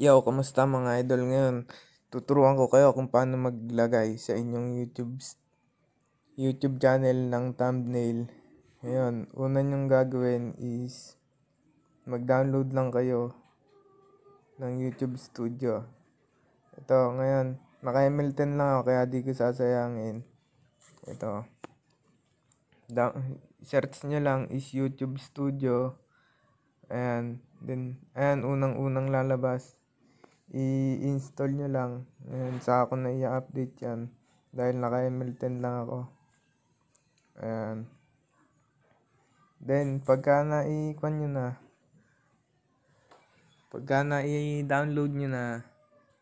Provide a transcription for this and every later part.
Yo, kumusta mga idol ngayon? Tuturuan ko kayo kung paano maglagay sa inyong YouTube YouTube channel ng thumbnail. Ngayon, una nyong gagawin is mag-download lang kayo ng YouTube Studio. Ito, ngayon, naka-ML10 lang ako kaya di ko sasayangin. Ito. Da- search nyo lang is YouTube Studio. Ayan. Then, ayan, unang-unang lalabas i-install nyo lang. Ayan, sa ako na i-update yan. Dahil naka ML10 lang ako. Ayan. Then, pagka na i-kwan nyo na, pagka na i-download nyo na,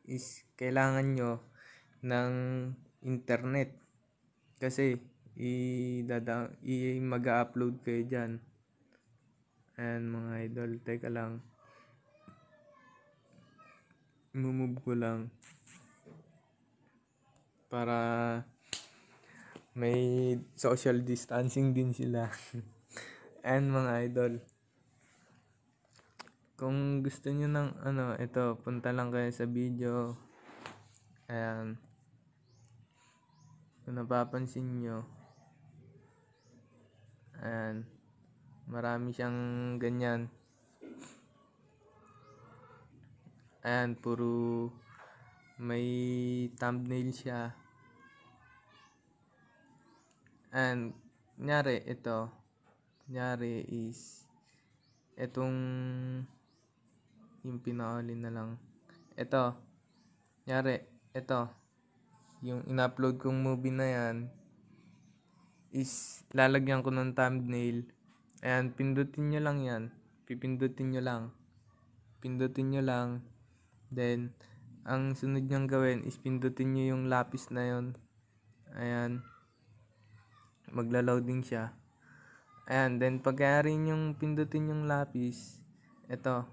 is kailangan nyo ng internet. Kasi, i-mag-upload kayo dyan. Ayan mga idol, teka lang move ko lang para may social distancing din sila. And mga idol, kung gusto niyo ng ano, ito, punta lang kayo sa video. and Kung napapansin nyo, and marami siyang ganyan. Ayan, puro may thumbnail siya. And, nyari ito. Nyari is, itong, yung pinakali na lang. Ito. Nyari, ito. Yung in-upload kong movie na yan, is, lalagyan ko ng thumbnail. Ayan, pindutin nyo lang yan. Pipindutin nyo lang. Pindutin nyo lang. Then, ang sunod niyang gawin is pindutin niyo yung lapis na yon. Ayan. Magla-loading siya. Ayan, then pagkayari yung pindutin yung lapis, ito.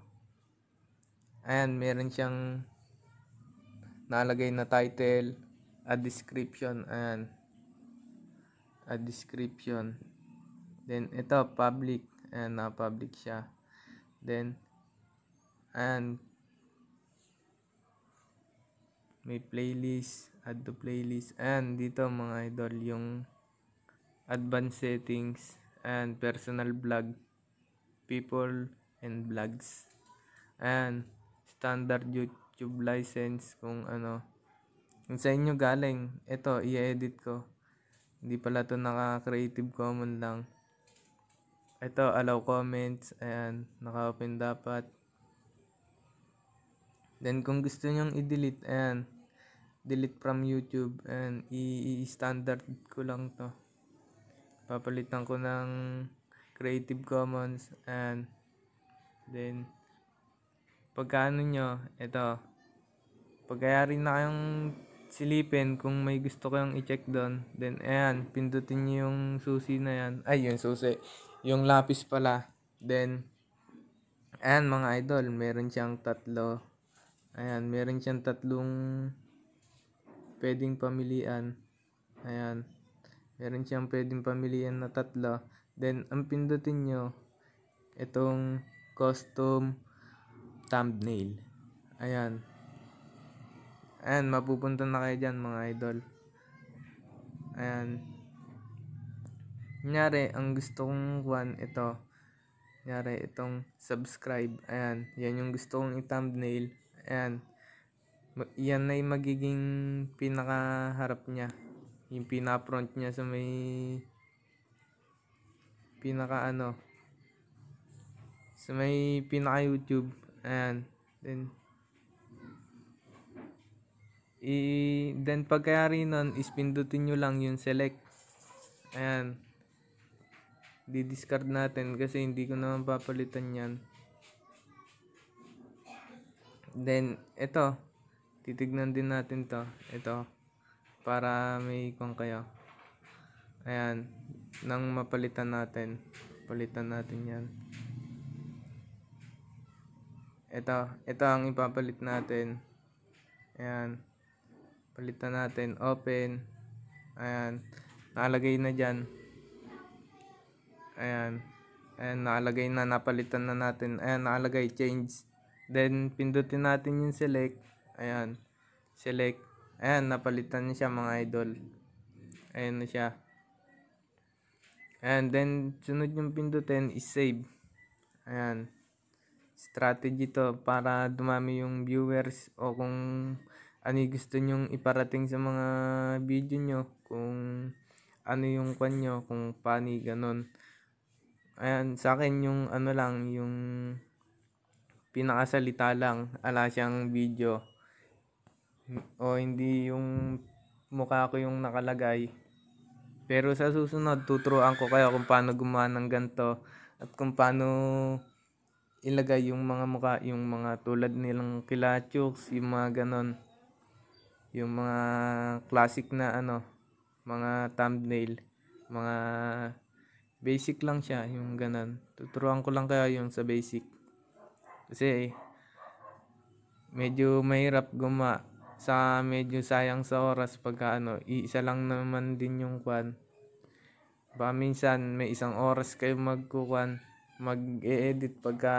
Ayan, meron siyang nalagay na title, a description, ayan. A description. Then ito public, ayan na public siya. Then ayan, may playlist, add to playlist. and dito mga idol, yung advanced settings and personal vlog, people and vlogs. and standard YouTube license kung ano. Kung sa inyo galing, ito, i-edit ko. Hindi pala to naka-creative common lang. Ito, allow comments. and naka-open dapat. Then, kung gusto nyong i-delete, ayan, delete from YouTube and i-standard ko lang to papalitan ko ng Creative Commons and then pagkaano nyo ito pagkayari na kayong silipin kung may gusto kayong i-check doon then ayan pindutin nyo yung susi na yan ay yung susi yung lapis pala then ayan mga idol meron siyang tatlo ayan meron siyang tatlong pwedeng pamilian. Ayan. Meron siyang pwedeng pamilian na tatlo. Then, ang pindutin nyo, itong custom thumbnail. Ayan. Ayan, mapupunta na kayo dyan mga idol. Ayan. Kunyari, ang gusto kong kuhan ito. Kunyari, itong subscribe. Ayan, yan yung gusto kong i-thumbnail. Ayan yan ay magiging pinakaharap niya. Yung pinafront niya sa may pinaka ano sa may pinaka YouTube. Ayan. Then i then pagkayari nun is pindutin nyo lang yung select. Ayan. Di-discard natin kasi hindi ko naman papalitan yan. Then, ito titignan din natin to ito para may ikon kayo ayan nang mapalitan natin palitan natin yan ito ito ang ipapalit natin ayan palitan natin open ayan nalagay na dyan ayan ayan nalagay na napalitan na natin ayan nalagay change then pindutin natin yung select Ayan. Select. Ayan, napalitan niya siya mga idol. Ayan na siya. And then, sunod yung pindutin is save. Ayan. Strategy to para dumami yung viewers o kung ano yung gusto nyong iparating sa mga video nyo. Kung ano yung kwan nyo, kung paano ganun. Ayan, sa akin yung ano lang, yung pinakasalita lang ala siyang video o hindi yung mukha ko yung nakalagay. Pero sa susunod, tuturuan ko kayo kung paano gumawa ng ganito at kung paano ilagay yung mga mukha, yung mga tulad nilang kilachuks, yung mga ganon. Yung mga classic na ano, mga thumbnail, mga basic lang siya, yung ganon. Tuturuan ko lang kayo yung sa basic. Kasi medyo mahirap gumawa sa medyo sayang sa oras pagka ano, isa lang naman din yung kwan. Ba minsan may isang oras kayo magkukuan, mag-edit -e pagka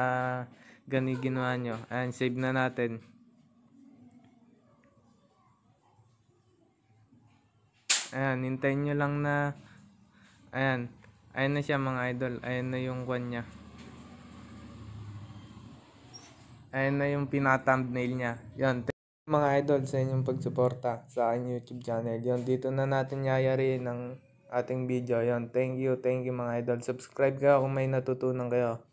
gani ginawa nyo. Ayan, save na natin. Ayan, hintayin nyo lang na Ayan. Ayan na siya mga idol. Ayan na yung kwan niya. Ayan na yung pinathumbnail niya. Yan mga idol sa inyong pagsuporta sa aking YouTube channel. Yon, dito na natin yayariin ang ating video. Yon, thank you, thank you mga idol. Subscribe kayo kung may natutunan kayo.